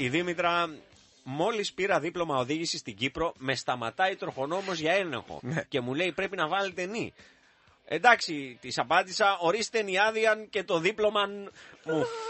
Η Δήμητρα Μόλις πήρα δίπλωμα οδήγηση στην Κύπρο, με σταματάει τροχονόμος για έλεγχο. Ναι. Και μου λέει πρέπει να βάλετε νη. Εντάξει, της απάντησα, ορίστε η άδεια και το δίπλωμα μου.